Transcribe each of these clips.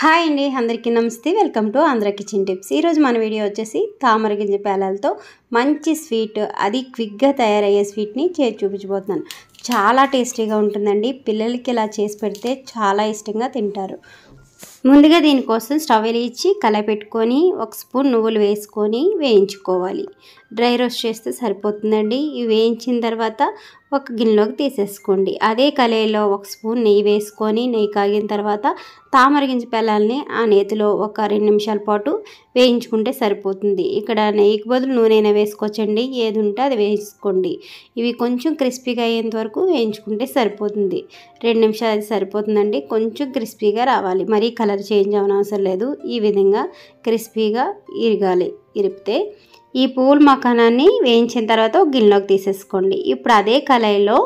hi అండి అందరికీ నమస్తే welcome to Andhra kitchen tips ఈరోజు మన వీడియో వచ్చేసి తామర గింజ పేలాలతో మంచి స్వీట్ అది క్విక్గా తయారయ్యే స్వీట్ని చేసి చూపించబోతున్నాను చాలా టేస్టీగా ఉంటుందండి పిల్లలకి ఇలా చేసి పెడితే చాలా ఇష్టంగా తింటారు ముందుగా దీనికోసం స్టవ్ వెలిగించి కలపెట్టుకొని ఒక స్పూన్ నువ్వులు వేసుకొని వేయించుకోవాలి డ్రై రోస్ట్ చేస్తే సరిపోతుందండి ఇవి వేయించిన తర్వాత ఒక గిన్నెలోకి తీసేసుకోండి అదే కళాయిలో ఒక స్పూన్ నెయ్యి వేసుకొని నెయ్యి కాగిన తర్వాత తామర గింజ పిల్లల్ని ఆ నేతిలో ఒక రెండు నిమిషాల పాటు వేయించుకుంటే సరిపోతుంది ఇక్కడ నెయ్యికి బదులు నూనె వేసుకోవచ్చండి ఏది ఉంటే అది వేసుకోండి ఇవి కొంచెం క్రిస్పీగా అయ్యేంత వరకు వేయించుకుంటే సరిపోతుంది రెండు నిమిషాలు అది సరిపోతుందండి కొంచెం క్రిస్పీగా రావాలి మరీ కలర్ కలర్ చేంజ్ అవనవసరం లేదు ఈ విధంగా క్రిస్పీగా ఇరగాలి ఇరిపితే ఈ పూల మఖానాన్ని వేయించిన తర్వాత గిన్నెలోకి తీసేసుకోండి ఇప్పుడు అదే కళాయిలో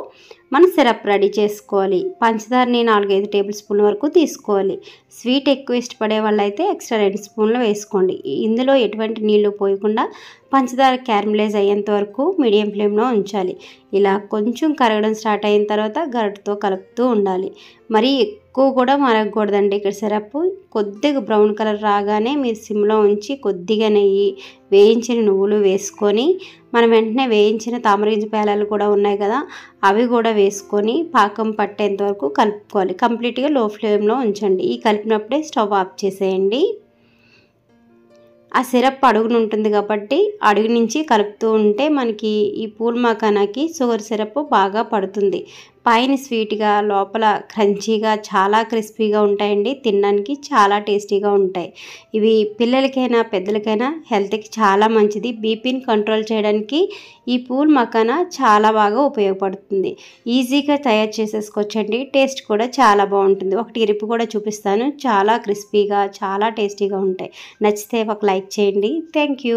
మనం సిరప్ రెడీ చేసుకోవాలి పంచదారని నాలుగైదు టేబుల్ స్పూన్ల వరకు తీసుకోవాలి స్వీట్ ఎక్కువ ఇష్టపడే వాళ్ళైతే ఎక్స్ట్రా రెండు స్పూన్లు వేసుకోండి ఇందులో ఎటువంటి నీళ్లు పోయకుండా పంచదార క్యారమలైజ్ అయ్యేంత వరకు మీడియం ఫ్లేమ్లో ఉంచాలి ఇలా కొంచెం కరగడం స్టార్ట్ అయిన తర్వాత గరటితో కలుపుతూ ఉండాలి మరీ ఎక్కువ కూడా మరగకూడదండి ఇక్కడ సిరప్ కొద్దిగా బ్రౌన్ కలర్ రాగానే మీరు సిమ్లో ఉంచి కొద్దిగా నెయ్యి వేయించిన నువ్వులు వేసుకొని మనం వెంటనే వేయించిన తామరింజ పేలాలు కూడా ఉన్నాయి కదా అవి కూడా వేసుకొని పాకం పట్టేంత వరకు కలుపుకోవాలి కంప్లీట్గా లో ఫ్లేమ్లో ఉంచండి ఈ కలిపినప్పుడే స్టవ్ ఆఫ్ చేసేయండి ఆ సిరప్ అడుగును ఉంటుంది కాబట్టి అడుగు నుంచి కలుపుతూ ఉంటే మనకి ఈ పూల్మాకానాకి షుగర్ సిరప్ బాగా పడుతుంది పైన స్వీట్గా లోపల క్రంచీగా చాలా క్రిస్పీగా ఉంటాయండి తినడానికి చాలా టేస్టీగా ఉంటాయి ఇవి పిల్లలకైనా పెద్దలకైనా హెల్త్కి చాలా మంచిది బీపీని కంట్రోల్ చేయడానికి ఈ పూల్ మఖాన చాలా బాగా ఉపయోగపడుతుంది ఈజీగా తయారు చేసేసుకోవచ్చండి టేస్ట్ కూడా చాలా బాగుంటుంది ఒకటి ఇరుపు కూడా చూపిస్తాను చాలా క్రిస్పీగా చాలా టేస్టీగా ఉంటాయి నచ్చితే ఒక లైక్ చేయండి థ్యాంక్